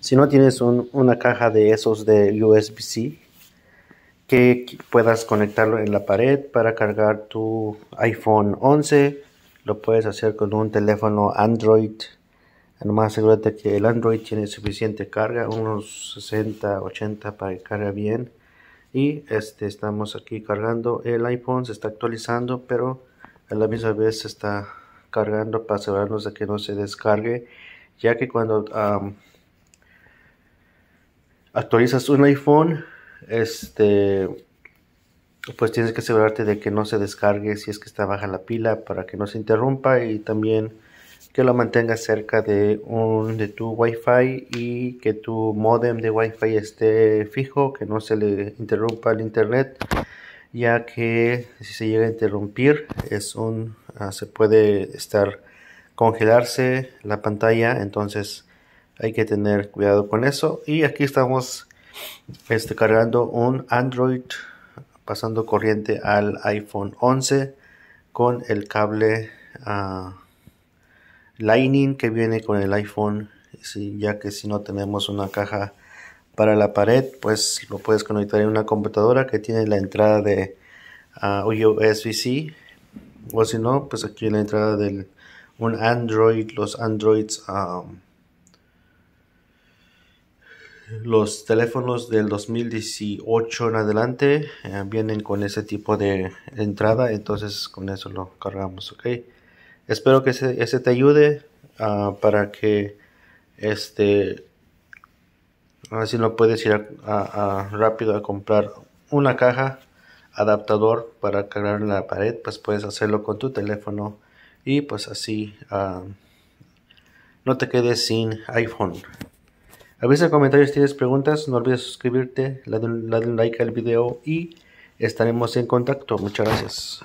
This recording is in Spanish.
Si no tienes un, una caja de esos de USB-C, que puedas conectarlo en la pared para cargar tu iPhone 11. Lo puedes hacer con un teléfono Android. Nomás asegúrate que el Android tiene suficiente carga, unos 60, 80 para que cargue bien. Y este, estamos aquí cargando el iPhone, se está actualizando, pero a la misma vez se está cargando para asegurarnos de que no se descargue, ya que cuando actualizas un iPhone, este, pues tienes que asegurarte de que no se descargue si es que está baja la pila para que no se interrumpa y también que lo mantengas cerca de un de tu Wi-Fi y que tu modem de Wi-Fi esté fijo, que no se le interrumpa el internet, ya que si se llega a interrumpir es un ah, se puede estar congelarse la pantalla, entonces hay que tener cuidado con eso y aquí estamos este, cargando un Android pasando corriente al iPhone 11 con el cable ah, Lightning que viene con el iPhone ya que si no tenemos una caja para la pared pues lo puedes conectar en una computadora que tiene la entrada de ah, USB-C o si no pues aquí la entrada de un Android los Androids ah, los teléfonos del 2018 en adelante eh, vienen con ese tipo de entrada entonces con eso lo cargamos ok espero que ese, te ayude ah, para que este así no puedes ir a, rápido a comprar una caja adaptador para cargar en la pared pues puedes hacerlo con tu teléfono y pues así ah, no te quedes sin iPhone Avisa comentarios si tienes preguntas. No olvides suscribirte, darle un like al video y estaremos en contacto. Muchas gracias.